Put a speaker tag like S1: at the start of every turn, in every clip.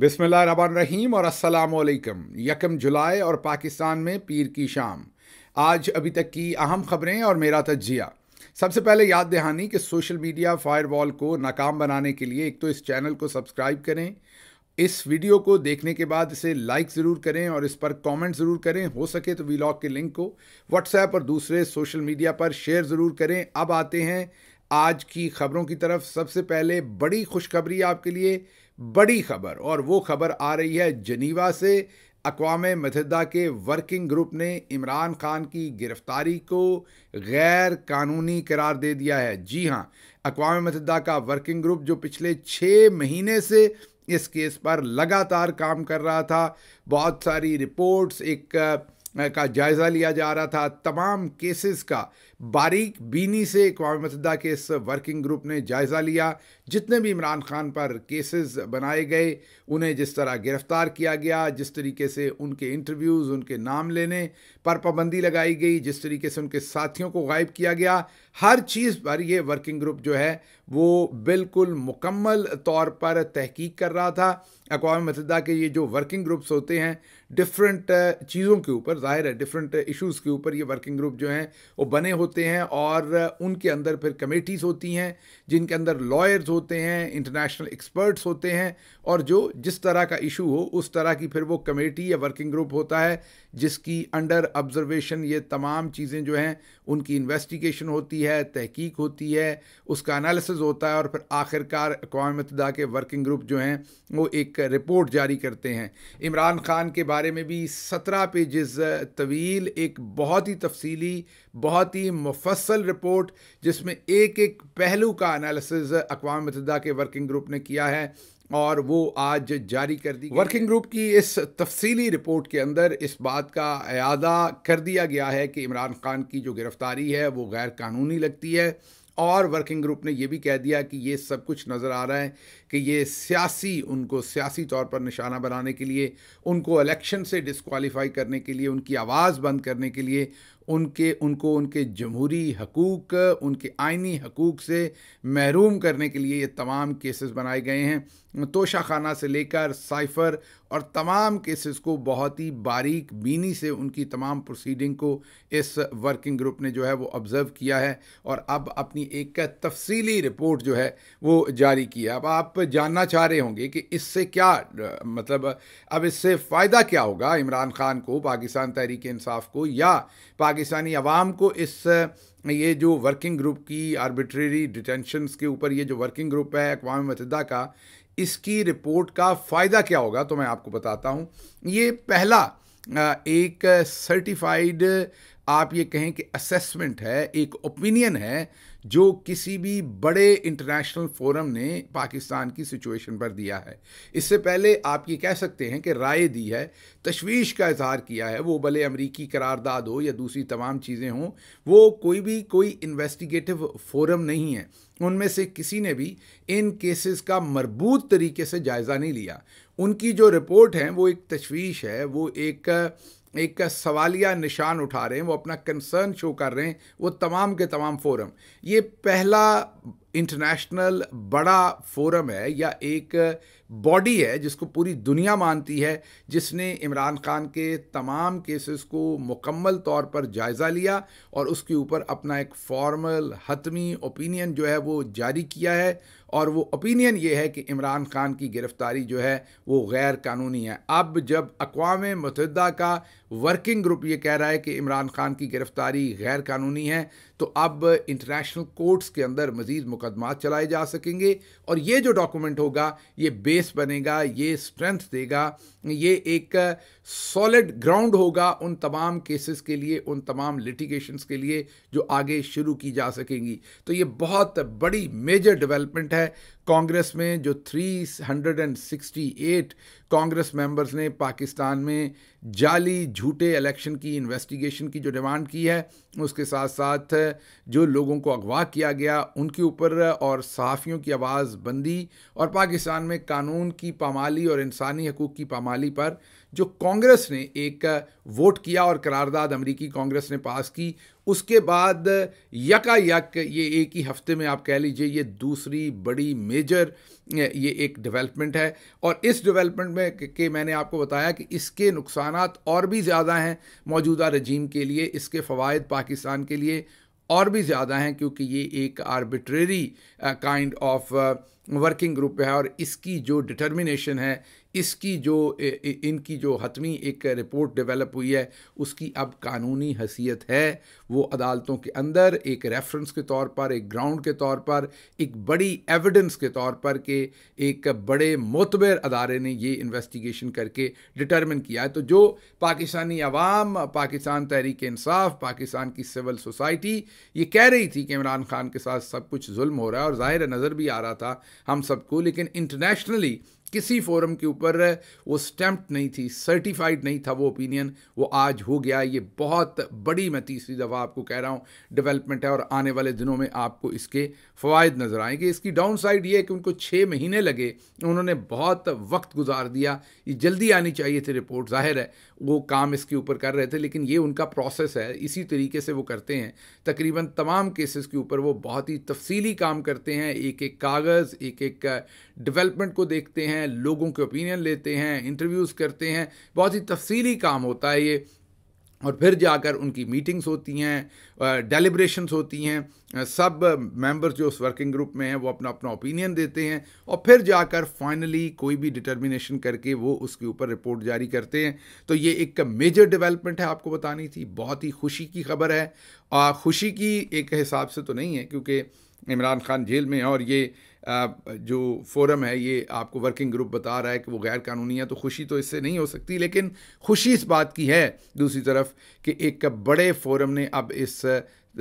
S1: بسم اللہ الرحمن الرحیم اور السلام علیکم یکم جولائی اور پاکستان میں پیر کی شام آج ابھی تک کی اہم خبریں اور میرا تجزیہ سب سے پہلے یاد دہانی کہ سوشل میڈیا فائر وال کو ناکام بنانے کے لیے ایک تو اس چینل کو سبسکرائب کریں اس ویڈیو کو دیکھنے کے بعد اسے لائک ضرور کریں اور اس پر کامنٹ ضرور کریں ہو سکے تو ولاگ کے لنک کو واٹس ایپ اور دوسرے سوشل میڈیا پر شیئر ضرور کریں اب آتے ہیں آج کی خبروں کی طرف سب سے پہلے بڑی خوشخبری آپ کے لیے بڑی خبر اور وہ خبر آ رہی ہے جنیوا سے اقوام متحدہ کے ورکنگ گروپ نے عمران خان کی گرفتاری کو غیر قانونی قرار دے دیا ہے جی ہاں اقوام متحدہ کا ورکنگ گروپ جو پچھلے چھ مہینے سے اس کیس پر لگاتار کام کر رہا تھا بہت ساری رپورٹس ایک کا جائزہ لیا جا رہا تھا تمام کیسز کا باریک بینی سے اقوام متحدہ کے اس ورکنگ گروپ نے جائزہ لیا جتنے بھی عمران خان پر کیسز بنائے گئے انہیں جس طرح گرفتار کیا گیا جس طریقے سے ان کے انٹرویوز ان کے نام لینے پر پابندی لگائی گئی جس طریقے سے ان کے ساتھیوں کو غائب کیا گیا ہر چیز پر یہ ورکنگ گروپ جو ہے وہ بالکل مکمل طور پر تحقیق کر رہا تھا اقوام متحدہ کے یہ جو ورکنگ گروپس ہوتے ہیں ڈفرنٹ چیزوں کے اوپر ظاہر ہے ڈفرنٹ ایشوز کے اوپر یہ ورکنگ گروپ جو ہیں وہ بنے ہوتے ہوتے ہیں اور ان کے اندر پھر کمیٹیز ہوتی ہیں جن کے اندر لائرز ہوتے ہیں انٹرنیشنل ایکسپرٹس ہوتے ہیں اور جو جس طرح کا ایشو ہو اس طرح کی پھر وہ کمیٹی یا ورکنگ گروپ ہوتا ہے جس کی انڈر آبزرویشن یہ تمام چیزیں جو ہیں ان کی انویسٹیگیشن ہوتی ہے تحقیق ہوتی ہے اس کا انالیسز ہوتا ہے اور پھر آخر کار اقوام متحدہ کے ورکنگ گروپ جو ہیں وہ ایک رپورٹ جاری کرتے ہیں عمران خان کے بارے میں بھی سترہ پیجز طویل ایک بہت ہی تفصیلی بہت ہی مفصل رپورٹ جس میں ایک ایک پہلو کا اقوام متحدہ کے ورکنگ گروپ نے کیا ہے اور وہ آج جاری کر دی ورکنگ گروپ کی اس تفصیلی رپورٹ کے اندر اس بات کا اعادہ کر دیا گیا ہے کہ عمران خان کی جو گرفتاری ہے وہ غیر قانونی لگتی ہے اور ورکنگ گروپ نے یہ بھی کہہ دیا کہ یہ سب کچھ نظر آ رہا ہے کہ یہ سیاسی ان کو سیاسی طور پر نشانہ بنانے کے لیے ان کو الیکشن سے ڈسکوالیفائی کرنے کے لیے ان کی آواز بند کرنے کے لیے ان کے ان کو ان کے جمہوری حقوق ان کے آئینی حقوق سے محروم کرنے کے لیے یہ تمام کیسز بنائے گئے ہیں توشہ خانہ سے لے کر سائفر اور تمام کیسز کو بہت ہی باریک بینی سے ان کی تمام پروسیڈنگ کو اس ورکنگ گروپ نے جو ہے وہ ابزرو کیا ہے اور اب اپنی ایک تفصیلی رپورٹ جو ہے وہ جاری کی ہے اب آپ جاننا چاہ رہے ہوں گے کہ اس سے کیا مطلب اب اس سے فائدہ کیا ہوگا عمران خان کو پاکستان تحریک انصاف کو یا پاکستان پاکستانی عوام کو اس یہ جو ورکنگ گروپ کی آربیٹری ڈیٹینشنز کے اوپر یہ جو ورکنگ گروپ ہے اقوام متحدہ کا اس کی رپورٹ کا فائدہ کیا ہوگا تو میں آپ کو بتاتا ہوں یہ پہلا ایک سرٹیفائیڈ آپ یہ کہیں کہ اسیسمنٹ ہے ایک اوپینین ہے جو کسی بھی بڑے انٹرنیشنل فورم نے پاکستان کی سچویشن پر دیا ہے اس سے پہلے آپ یہ کہہ سکتے ہیں کہ رائے دی ہے تشویش کا اظہار کیا ہے وہ بھلے امریکی قرارداد ہو یا دوسری تمام چیزیں ہوں وہ کوئی بھی کوئی انویسٹیگیٹو فورم نہیں ہے ان میں سے کسی نے بھی ان کیسز کا مربوط طریقے سے جائزہ نہیں لیا ان کی جو رپورٹ ہیں وہ ایک تشویش ہے وہ ایک ایک سوالیہ نشان اٹھا رہے ہیں وہ اپنا کنسرن شو کر رہے ہیں وہ تمام کے تمام فورم یہ پہلا انٹرنیشنل بڑا فورم ہے یا ایک باڈی ہے جس کو پوری دنیا مانتی ہے جس نے عمران خان کے تمام کیسز کو مکمل طور پر جائزہ لیا اور اس کے اوپر اپنا ایک فارمل حتمی اوپینین جو ہے وہ جاری کیا ہے اور وہ اپینین یہ ہے کہ عمران خان کی گرفتاری جو ہے وہ غیر قانونی ہے اب جب اقوام متحدہ کا ورکنگ گروپ یہ کہہ رہا ہے کہ عمران خان کی گرفتاری غیر قانونی ہے تو اب انٹرنیشنل کورٹس کے اندر مزید مقدمات چلائے جا سکیں گے اور یہ جو ڈاکومنٹ ہوگا یہ بیس بنے گا یہ اسٹرینتھ دے گا یہ ایک سالڈ گراؤنڈ ہوگا ان تمام کیسز کے لیے ان تمام لٹیگیشنز کے لیے جو آگے شروع کی جا سکیں گی تو یہ بہت بڑی میجر ڈیولپمنٹ ہے کانگریس میں جو three hundred and sixty eight Congress members نے پاکستان میں جعلی جھوٹے الیکشن کی انویسٹیگیشن کی جو ڈیمانڈ کی ہے اس کے ساتھ ساتھ جو لوگوں کو اغوا کیا گیا ان کے اوپر اور صحافیوں کی آواز بندی اور پاکستان میں قانون کی پامالی اور انسانی حقوق کی پامالی پر جو کانگریس نے ایک ووٹ کیا اور قرارداد امریکی کانگریس نے پاس کی اس کے بعد یکا یک یہ ایک ہی ہفتے میں آپ کہہ لیجئے یہ دوسری بڑی میجر یہ ایک ڈیولپمنٹ ہے اور اس ڈیولپمنٹ میں میں کہ میں نے آپ کو بتایا کہ اس کے نقصانات اور بھی زیادہ ہیں موجودہ رجیم کے لیے اس کے فوائد پاکستان کے لیے اور بھی زیادہ ہیں کیونکہ یہ ایک arbitrary kind of working group ہے اور اس کی جو ڈٹرمینیشن ہے اس کی جو ان کی جو حتمی ایک رپورٹ ڈیولپ ہوئی ہے اس کی اب قانونی حیثیت ہے وہ عدالتوں کے اندر ایک ریفرنس کے طور پر ایک گراؤنڈ کے طور پر ایک بڑی ایویڈنس کے طور پر کہ ایک بڑے معتبر ادارے نے یہ انویسٹیگیشن کر کے ڈٹرمن کیا ہے تو جو پاکستانی عوام پاکستان تحریک انصاف پاکستان کی سول سوسائٹی یہ کہہ رہی تھی کہ عمران خان کے ساتھ سب کچھ ظلم ہو رہا ہے اور ظاہر نظر بھی آ رہا تھا ہم سب کو لیکن انٹرنیشنلی کسی فورم کے اوپر وہ اسٹمپڈ نہیں تھی سرٹیفائڈ نہیں تھا وہ اوپینین وہ آج ہو گیا یہ بہت بڑی میں تیسری دفعہ آپ کو کہہ رہا ہوں ڈیولپمنٹ ہے اور آنے والے دنوں میں آپ کو اس کے فوائد نظر آئیں گے اس کی ڈاؤن سائڈ یہ ہے کہ ان کو چھ مہینے لگے انہوں نے بہت وقت گزار دیا یہ جلدی آنی چاہیے تھی رپورٹ ظاہر ہے وہ کام اس کے اوپر کر رہے تھے لیکن یہ ان کا پروسیس ہے اسی طریقے سے وہ کرتے ہیں تقریباً تمام کیسز کے اوپر وہ بہت ہی تفصیلی کام کرتے ہیں ایک ایک کاغذ ایک ایک ڈیولپمنٹ کو دیکھتے ہیں ہیں لوگوں کے اپینین لیتے ہیں انٹرویوز کرتے ہیں بہت ہی تفصیلی کام ہوتا ہے یہ اور پھر جا کر ان کی میٹنگز ہوتی ہیں ڈیلیبریشنز ہوتی ہیں سب ممبر جو اس ورکنگ گروپ میں ہیں وہ اپنا اپنا اپینین دیتے ہیں اور پھر جا کر فائنلی کوئی بھی ڈٹرمینیشن کر کے وہ اس کے اوپر رپورٹ جاری کرتے ہیں تو یہ ایک میجر ڈیولپمنٹ ہے آپ کو بتانی تھی بہت ہی خوشی کی خبر ہے خوشی کی ایک حساب سے تو نہیں ہے کیونکہ عمران خان جیل میں ہے اور یہ جو فورم ہے یہ آپ کو ورکنگ گروپ بتا رہا ہے کہ وہ غیر قانونی ہے تو خوشی تو اس سے نہیں ہو سکتی لیکن خوشی اس بات کی ہے دوسری طرف کہ ایک بڑے فورم نے اب اس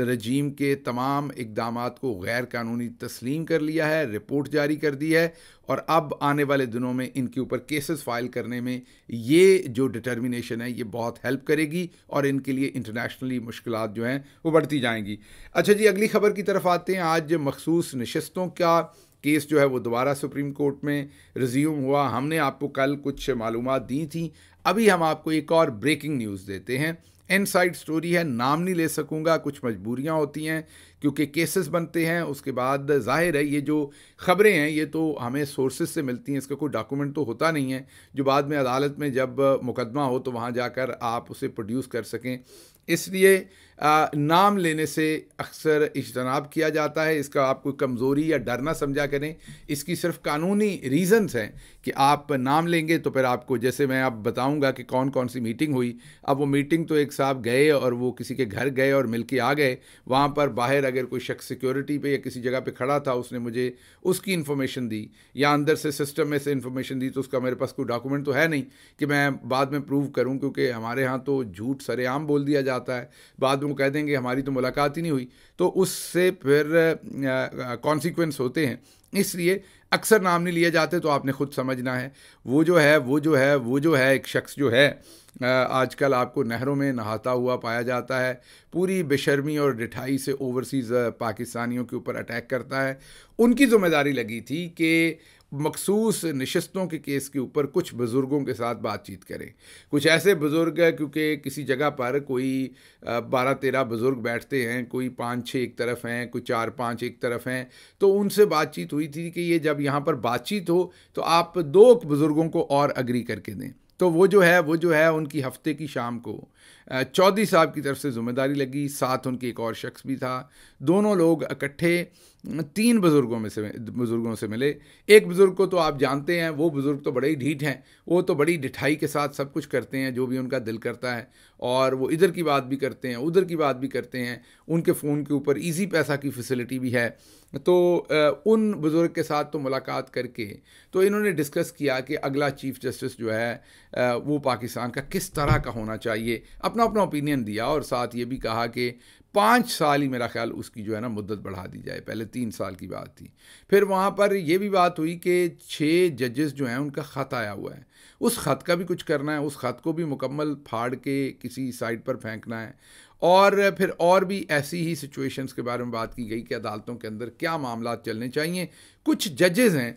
S1: رجیم کے تمام اقدامات کو غیر قانونی تسلیم کر لیا ہے رپورٹ جاری کر دی ہے اور اب آنے والے دنوں میں ان کے اوپر کیسز فائل کرنے میں یہ جو ڈٹرمینیشن ہے یہ بہت ہیلپ کرے گی اور ان کے لیے انٹرنیشنلی مشکلات جو ہیں وہ بڑھتی جائیں گی اچھا جی اگلی خبر کی طرف آتے ہیں آج مخصوص نشستوں کا کیس جو ہے وہ دوبارہ سپریم کورٹ میں ریزیوم ہوا ہم نے آپ کو کل کچھ معلومات دی تھیں ابھی ہم آپ کو ایک اور بریکنگ نیوز دیتے ہیں ان سائڈ سٹوری ہے نام نہیں لے سکوں گا کچھ مجبوریاں ہوتی ہیں کیونکہ کیسز بنتے ہیں اس کے بعد ظاہر ہے یہ جو خبریں ہیں یہ تو ہمیں سورسز سے ملتی ہیں اس کا کوئی ڈاکومنٹ تو ہوتا نہیں ہے جو بعد میں عدالت میں جب مقدمہ ہو تو وہاں جا کر آپ اسے پروڈیوس کر سکیں اس لیے نام لینے سے اکثر اجتناب کیا جاتا ہے اس کا آپ کو کمزوری یا ڈر نہ سمجھا کریں اس کی صرف قانونی ریزنز ہیں کہ آپ نام لیں گے تو پھر آپ کو جیسے میں آپ بتاؤں گا کہ کون کون سی میٹنگ ہوئی اب وہ میٹنگ تو ایک صاحب گئے اور وہ کسی کے گھر گئے اور مل کے آ گئے وہاں پر باہر اگر کوئی شخص سیکیورٹی پہ یا کسی جگہ پہ کھڑا تھا اس نے مجھے اس کی انفارمیشن دی یا اندر سے سسٹم میں سے انفارمیشن دی تو اس کا میرے پاس کوئی ڈاکومنٹ تو ہے نہیں کہ میں بعد میں پروو کروں کیونکہ ہمارے ہاں تو جھوٹ سر عام بول دیا جاتا ہے بعد میں وہ کہہ دیں گے ہماری تو ملاقات ہی نہیں ہوئی تو اس سے پھر کانسیکوینس ہوتے ہیں اس لیے اکثر نام نہیں لیا جاتے تو آپ نے خود سمجھنا ہے وہ جو ہے وہ جو ہے وہ جو ہے ایک شخص جو ہے آج کل آپ کو نہروں میں نہاتا ہوا پایا جاتا ہے پوری بے شرمی اور ڈٹھائی سے اوورسیز پاکستانیوں کے اوپر اٹیک کرتا ہے ان کی ذمہ داری لگی تھی کہ مخصوص نشستوں کے کیس کے اوپر کچھ بزرگوں کے ساتھ بات چیت کریں کچھ ایسے بزرگ کیونکہ کسی جگہ پر کوئی بارہ تیرہ بزرگ بیٹھتے ہیں کوئی پانچ چھ ایک طرف ہیں کوئی چار پانچ ایک طرف ہیں تو ان سے بات چیت ہوئی تھی کہ یہ جب یہاں پر بات چیت ہو تو آپ دو بزرگوں کو اور اگری کر کے دیں تو وہ جو ہے وہ جو ہے ان کی ہفتے کی شام کو چودھری صاحب کی طرف سے ذمہ داری لگی ساتھ ان کے ایک اور شخص بھی تھا دونوں لوگ اکٹھے تین بزرگوں میں سے بزرگوں سے ملے ایک بزرگ کو تو آپ جانتے ہیں وہ بزرگ تو بڑے ہی ڈھیٹ ہیں وہ تو بڑی ڈٹھائی کے ساتھ سب کچھ کرتے ہیں جو بھی ان کا دل کرتا ہے اور وہ ادھر کی بات بھی کرتے ہیں ادھر کی بات بھی کرتے ہیں ان کے فون کے اوپر ایزی پیسہ کی فیسلٹی بھی ہے تو ان بزرگ کے ساتھ تو ملاقات کر کے تو انہوں نے ڈسکس کیا کہ اگلا چیف جسٹس جو ہے وہ پاکستان کا کس طرح کا ہونا چاہیے اپنا اپنا اوپینین دیا اور ساتھ یہ بھی کہا کہ پانچ سال ہی میرا خیال اس کی جو ہے نا مدت بڑھا دی جائے پہلے تین سال کی بات تھی پھر وہاں پر یہ بھی بات ہوئی کہ چھ ججز جو ہیں ان کا خط آیا ہوا ہے اس خط کا بھی کچھ کرنا ہے اس خط کو بھی مکمل پھاڑ کے کسی سائٹ پر پھینکنا ہے اور پھر اور بھی ایسی ہی سچویشنس کے بارے میں بات کی گئی کہ عدالتوں کے اندر کیا معاملات چلنے چاہیے کچھ ججز ہیں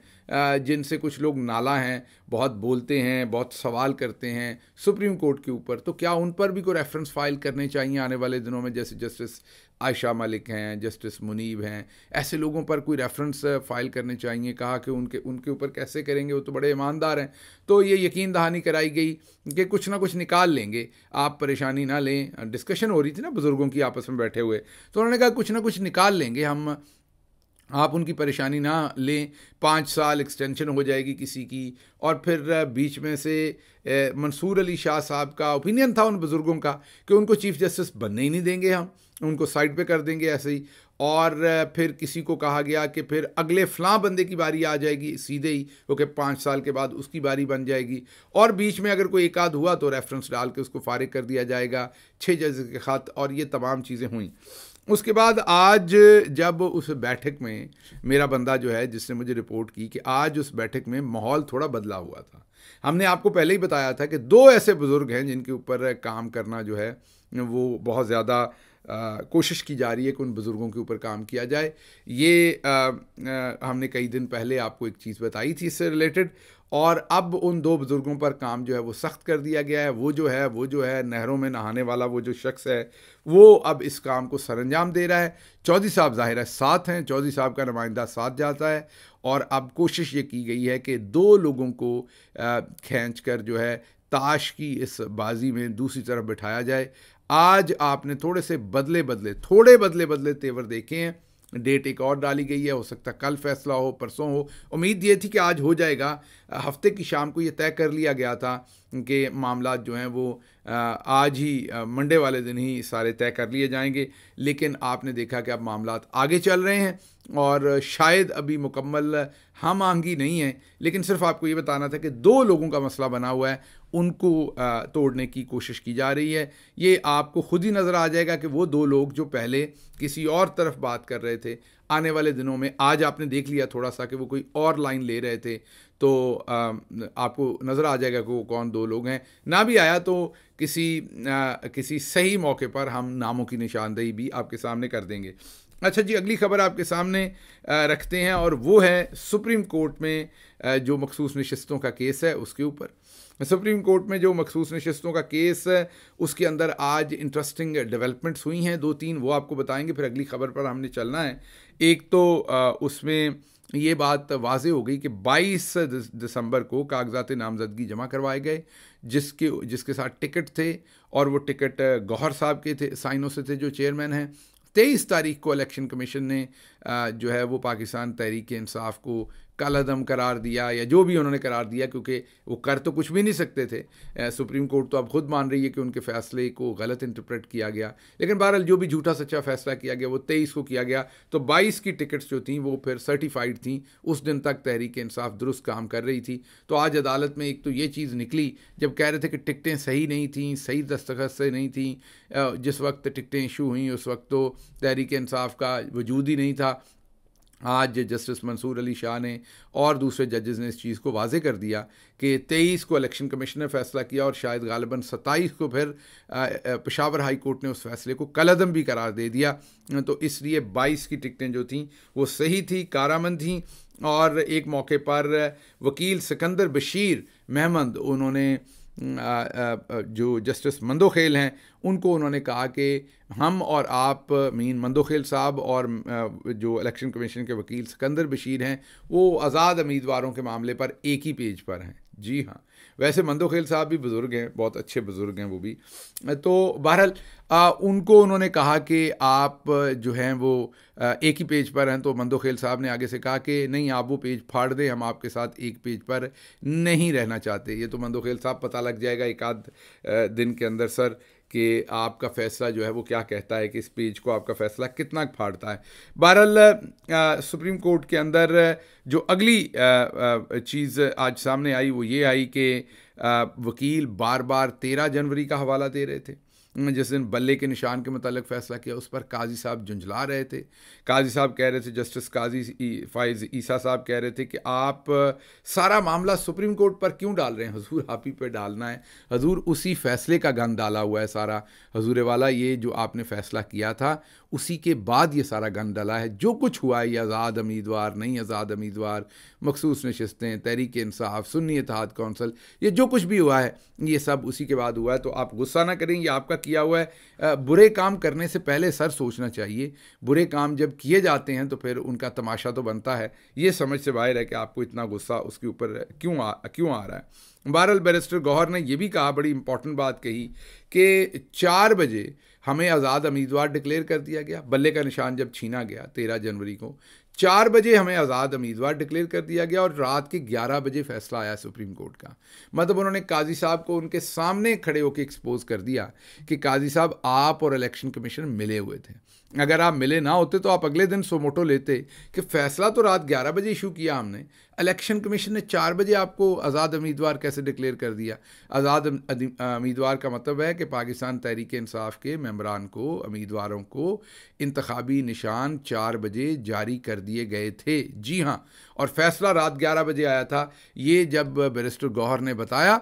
S1: جن سے کچھ لوگ نالا ہیں بہت بولتے ہیں بہت سوال کرتے ہیں سپریم کورٹ کے اوپر تو کیا ان پر بھی کوئی ریفرنس فائل کرنے چاہیے آنے والے دنوں میں جیسے جسٹس عائشہ ملک ہیں جسٹس منیب ہیں ایسے لوگوں پر کوئی ریفرنس فائل کرنے چاہیے کہا کہ ان کے ان کے اوپر کیسے کریں گے وہ تو بڑے ایماندار ہیں تو یہ یقین دہانی کرائی گئی کہ کچھ نہ کچھ نکال لیں گے آپ پریشانی نہ لیں ڈسکشن ہو رہی تھی نا بزرگوں کی آپس میں بیٹھے ہوئے تو انہوں نے کہا کچھ نہ کچھ نکال لیں گے ہم آپ ان کی پریشانی نہ لیں پانچ سال ایکسٹینشن ہو جائے گی کسی کی اور پھر بیچ میں سے منصور علی شاہ صاحب کا اوپینین تھا ان بزرگوں کا کہ ان کو چیف جسٹس بننے ہی نہیں دیں گے ہم ان کو سائڈ پہ کر دیں گے ایسے ہی اور پھر کسی کو کہا گیا کہ پھر اگلے فلاں بندے کی باری آ جائے گی سیدھے ہی کیونکہ پانچ سال کے بعد اس کی باری بن جائے گی اور بیچ میں اگر کوئی ایک آدھ ہوا تو ریفرنس ڈال کے اس کو فارغ کر دیا جائے گا چھ ججز کے خط اور یہ تمام چیزیں ہوئیں اس کے بعد آج جب اس بیٹھک میں میرا بندہ جو ہے جس نے مجھے رپورٹ کی کہ آج اس بیٹھک میں ماحول تھوڑا بدلا ہوا تھا ہم نے آپ کو پہلے ہی بتایا تھا کہ دو ایسے بزرگ ہیں جن کے اوپر کام کرنا جو ہے وہ بہت زیادہ کوشش کی جا رہی ہے کہ ان بزرگوں کے اوپر کام کیا جائے یہ ہم نے کئی دن پہلے آپ کو ایک چیز بتائی تھی اس سے ریلیٹڈ اور اب ان دو بزرگوں پر کام جو ہے وہ سخت کر دیا گیا ہے وہ جو ہے وہ جو ہے نہروں میں نہانے والا وہ جو شخص ہے وہ اب اس کام کو سر انجام دے رہا ہے چودھری صاحب ظاہر ہے ساتھ ہیں چودھری صاحب کا نمائندہ ساتھ جاتا ہے اور اب کوشش یہ کی گئی ہے کہ دو لوگوں کو کھینچ کر جو ہے تاش کی اس بازی میں دوسری طرف بٹھایا جائے آج آپ نے تھوڑے سے بدلے بدلے تھوڑے بدلے بدلے تیور دیکھے ہیں ڈیٹ ایک اور ڈالی گئی ہے ہو سکتا ہے کل فیصلہ ہو پرسوں ہو امید یہ تھی کہ آج ہو جائے گا ہفتے کی شام کو یہ طے کر لیا گیا تھا کہ معاملات جو ہیں وہ آج ہی منڈے والے دن ہی سارے طے کر لیے جائیں گے لیکن آپ نے دیکھا کہ اب معاملات آگے چل رہے ہیں اور شاید ابھی مکمل ہم آہنگی نہیں ہے لیکن صرف آپ کو یہ بتانا تھا کہ دو لوگوں کا مسئلہ بنا ہوا ہے ان کو توڑنے کی کوشش کی جا رہی ہے یہ آپ کو خود ہی نظر آ جائے گا کہ وہ دو لوگ جو پہلے کسی اور طرف بات کر رہے تھے آنے والے دنوں میں آج آپ نے دیکھ لیا تھوڑا سا کہ وہ کوئی اور لائن لے رہے تھے تو آپ کو نظر آ جائے گا کہ وہ کون دو لوگ ہیں نہ بھی آیا تو کسی کسی صحیح موقع پر ہم ناموں کی نشاندہی بھی آپ کے سامنے کر دیں گے اچھا جی اگلی خبر آپ کے سامنے رکھتے ہیں اور وہ ہے سپریم کورٹ میں جو مخصوص نشستوں کا کیس ہے اس کے اوپر سپریم کورٹ میں جو مخصوص نشستوں کا کیس ہے اس کے اندر آج انٹرسٹنگ ڈیولپمنٹس ہوئی ہیں دو تین وہ آپ کو بتائیں گے پھر اگلی خبر پر ہم نے چلنا ہے ایک تو اس میں یہ بات واضح ہو گئی کہ بائیس دسمبر کو کاغذات نامزدگی جمع کروائے گئے جس کے جس کے ساتھ ٹکٹ تھے اور وہ ٹکٹ گوہر صاحب کے تھے سائنوں سے تھے جو چیئرمین ہیں تیئیس تاریخ کو الیکشن کمیشن نے جو ہے وہ پاکستان تحریک انصاف کو دم قرار دیا یا جو بھی انہوں نے قرار دیا کیونکہ وہ کر تو کچھ بھی نہیں سکتے تھے سپریم کورٹ تو اب خود مان رہی ہے کہ ان کے فیصلے کو غلط انٹرپریٹ کیا گیا لیکن بہرحال جو بھی جھوٹا سچا فیصلہ کیا گیا وہ تیئیس کو کیا گیا تو بائیس کی ٹکٹس جو تھیں وہ پھر سرٹیفائڈ تھیں اس دن تک تحریک انصاف درست کام کر رہی تھی تو آج عدالت میں ایک تو یہ چیز نکلی جب کہہ رہے تھے کہ ٹکٹیں صحیح نہیں تھیں صحیح دستخط سے نہیں تھیں جس وقت ٹکٹیں ایشو ہوئیں اس وقت تو تحریک انصاف کا وجود ہی نہیں تھا آج جسٹس منصور علی شاہ نے اور دوسرے ججز نے اس چیز کو واضح کر دیا کہ تیئیس کو الیکشن کمیشن نے فیصلہ کیا اور شاید غالباً ستائیس کو پھر پشاور ہائی کورٹ نے اس فیصلے کو کلعدم بھی قرار دے دیا تو اس لیے بائیس کی ٹکٹیں جو تھیں وہ صحیح تھیں کارامند تھیں اور ایک موقع پر وکیل سکندر بشیر محمد انہوں نے جو جسٹس خیل ہیں ان کو انہوں نے کہا کہ ہم اور آپ مین خیل صاحب اور جو الیکشن کمیشن کے وکیل سکندر بشیر ہیں وہ آزاد امیدواروں کے معاملے پر ایک ہی پیج پر ہیں جی ہاں ویسے خیل صاحب بھی بزرگ ہیں بہت اچھے بزرگ ہیں وہ بھی تو بہرحال ان کو انہوں نے کہا کہ آپ جو ہیں وہ ایک ہی پیج پر ہیں تو خیل صاحب نے آگے سے کہا کہ نہیں آپ وہ پیج پھاڑ دیں ہم آپ کے ساتھ ایک پیج پر نہیں رہنا چاہتے یہ تو خیل صاحب پتہ لگ جائے گا ایک آدھ دن کے اندر سر کہ آپ کا فیصلہ جو ہے وہ کیا کہتا ہے کہ اس پیج کو آپ کا فیصلہ کتنا پھاڑتا ہے بہرحال سپریم کورٹ کے اندر جو اگلی چیز آج سامنے آئی وہ یہ آئی کہ وکیل بار بار تیرہ جنوری کا حوالہ دے رہے تھے جس دن بلے کے نشان کے متعلق فیصلہ کیا اس پر قاضی صاحب جنجلا رہے تھے قاضی صاحب کہہ رہے تھے جسٹس قاضی فائز عیسیٰ صاحب کہہ رہے تھے کہ آپ سارا معاملہ سپریم کورٹ پر کیوں ڈال رہے ہیں حضور آپ ہی پہ ڈالنا ہے حضور اسی فیصلے کا گند ڈالا ہوا ہے سارا حضور والا یہ جو آپ نے فیصلہ کیا تھا اسی کے بعد یہ سارا گند ڈالا ہے جو کچھ ہوا ہے یہ آزاد امیدوار نہیں آزاد امیدوار مخصوص نشستیں تحریک انصاف سنی اتحاد کونسل یہ جو کچھ بھی ہوا ہے یہ سب اسی کے بعد ہوا ہے تو آپ غصہ نہ کریں یہ آپ کا کیا ہوا ہے برے کام کرنے سے پہلے سر سوچنا چاہیے برے کام جب کیے جاتے ہیں تو پھر ان کا تماشا تو بنتا ہے یہ سمجھ سے باہر ہے کہ آپ کو اتنا غصہ اس کے اوپر کیوں آ کیوں آ رہا ہے بہرحال بیرسٹر گوہر نے یہ بھی کہا بڑی امپورٹنٹ بات کہی کہ چار بجے ہمیں آزاد امیدوار ڈکلیئر کر دیا گیا بلے کا نشان جب چھینا گیا تیرہ جنوری کو چار بجے ہمیں آزاد امیدوار ڈکلیئر کر دیا گیا اور رات کے گیارہ بجے فیصلہ آیا سپریم کورٹ کا مطلب انہوں نے قاضی صاحب کو ان کے سامنے کھڑے ہو کے ایکسپوز کر دیا کہ قاضی صاحب آپ اور الیکشن کمیشن ملے ہوئے تھے اگر آپ ملے نہ ہوتے تو آپ اگلے دن سو موٹو لیتے کہ فیصلہ تو رات گیارہ بجے ایشو کیا ہم نے الیکشن کمیشن نے چار بجے آپ کو آزاد امیدوار کیسے ڈکلیئر کر دیا آزاد امیدوار کا مطلب ہے کہ پاکستان تحریک انصاف کے ممبران کو امیدواروں کو انتخابی نشان چار بجے جاری کر دیے گئے تھے جی ہاں اور فیصلہ رات گیارہ بجے آیا تھا یہ جب بیرسٹر گوہر نے بتایا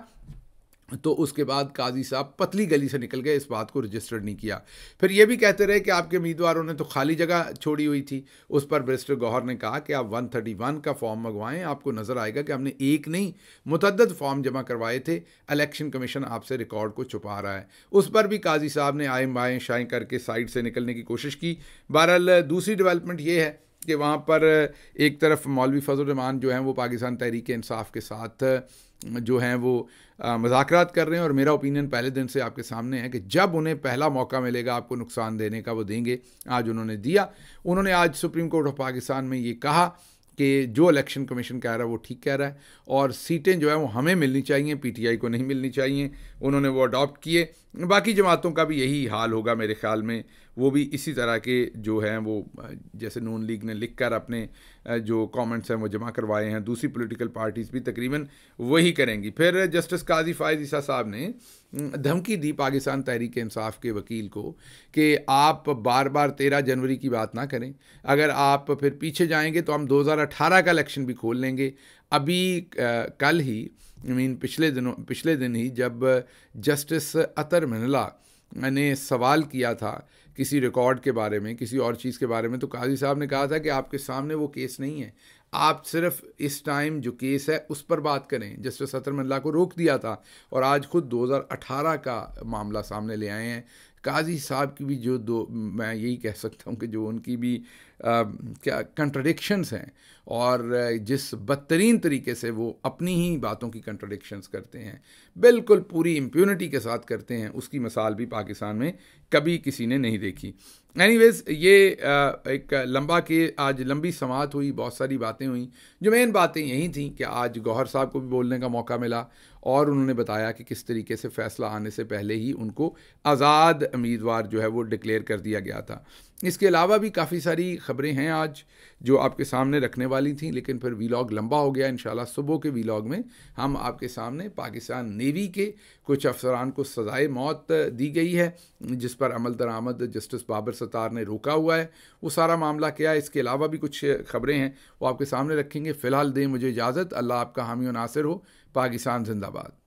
S1: تو اس کے بعد قاضی صاحب پتلی گلی سے نکل گئے اس بات کو رجسٹر نہیں کیا پھر یہ بھی کہتے رہے کہ آپ کے امیدواروں نے تو خالی جگہ چھوڑی ہوئی تھی اس پر برسٹر گوہر نے کہا کہ آپ ون تھرٹی ون کا فارم منگوائیں آپ کو نظر آئے گا کہ ہم نے ایک نہیں متعدد فارم جمع کروائے تھے الیکشن کمیشن آپ سے ریکارڈ کو چھپا رہا ہے اس پر بھی قاضی صاحب نے آئیں بائیں شائیں کر کے سائڈ سے نکلنے کی کوشش کی بہرحال دوسری ڈیولپمنٹ یہ ہے کہ وہاں پر ایک طرف مولوی فضل الرحمان جو ہیں وہ پاکستان تحریک انصاف کے ساتھ جو ہیں وہ مذاکرات کر رہے ہیں اور میرا اوپینین پہلے دن سے آپ کے سامنے ہے کہ جب انہیں پہلا موقع ملے گا آپ کو نقصان دینے کا وہ دیں گے آج انہوں نے دیا انہوں نے آج سپریم کورٹ آف پاکستان میں یہ کہا کہ جو الیکشن کمیشن کہہ رہا ہے وہ ٹھیک کہہ رہا ہے اور سیٹیں جو ہیں وہ ہمیں ملنی چاہیے پی ٹی آئی کو نہیں ملنی چاہیے انہوں نے وہ اڈاپٹ کیے باقی جماعتوں کا بھی یہی حال ہوگا میرے خیال میں وہ بھی اسی طرح کے جو ہیں وہ جیسے نون لیگ نے لکھ کر اپنے جو کامنٹس ہیں وہ جمع کروائے ہیں دوسری پولیٹیکل پارٹیز بھی تقریباً وہی کریں گی پھر جسٹس قاضی فائز عیسیٰ صاحب نے دھمکی دی پاکستان تحریک انصاف کے وکیل کو کہ آپ بار بار تیرہ جنوری کی بات نہ کریں اگر آپ پھر پیچھے جائیں گے تو ہم دو ہزار اٹھارہ کا الیکشن بھی کھول لیں گے ابھی کل ہی مین پچھلے دنوں پچھلے دن ہی جب جسٹس عطر منلا نے سوال کیا تھا کسی ریکارڈ کے بارے میں کسی اور چیز کے بارے میں تو قاضی صاحب نے کہا تھا کہ آپ کے سامنے وہ کیس نہیں ہے آپ صرف اس ٹائم جو کیس ہے اس پر بات کریں جسٹس سطر اللہ کو روک دیا تھا اور آج خود دو ہزار اٹھارہ کا معاملہ سامنے لے آئے ہیں قاضی صاحب کی بھی جو دو میں یہی کہہ سکتا ہوں کہ جو ان کی بھی کیا کنٹرڈکشنس ہیں اور جس بدترین طریقے سے وہ اپنی ہی باتوں کی کنٹرڈکشنز کرتے ہیں بالکل پوری امپیونٹی کے ساتھ کرتے ہیں اس کی مثال بھی پاکستان میں کبھی کسی نے نہیں دیکھی اینی ویز یہ ایک لمبا کے آج لمبی سماعت ہوئی بہت ساری باتیں ہوئیں جو مین باتیں یہی تھیں کہ آج گوہر صاحب کو بھی بولنے کا موقع ملا اور انہوں نے بتایا کہ کس طریقے سے فیصلہ آنے سے پہلے ہی ان کو آزاد امیدوار جو ہے وہ ڈکلیئر کر دیا گیا تھا اس کے علاوہ بھی کافی ساری خبریں ہیں آج جو آپ کے سامنے رکھنے والے والی تھیں لیکن پھر ویلاگ لمبا ہو گیا انشاءاللہ صبح کے ویلاگ میں ہم آپ کے سامنے پاکستان نیوی کے کچھ افسران کو سزائے موت دی گئی ہے جس پر عمل درآمد جسٹس بابر ستار نے روکا ہوا ہے وہ سارا معاملہ کیا ہے اس کے علاوہ بھی کچھ خبریں ہیں وہ آپ کے سامنے رکھیں گے فی الحال دیں مجھے اجازت اللہ آپ کا حامی و ناصر ہو پاکستان زندہ باد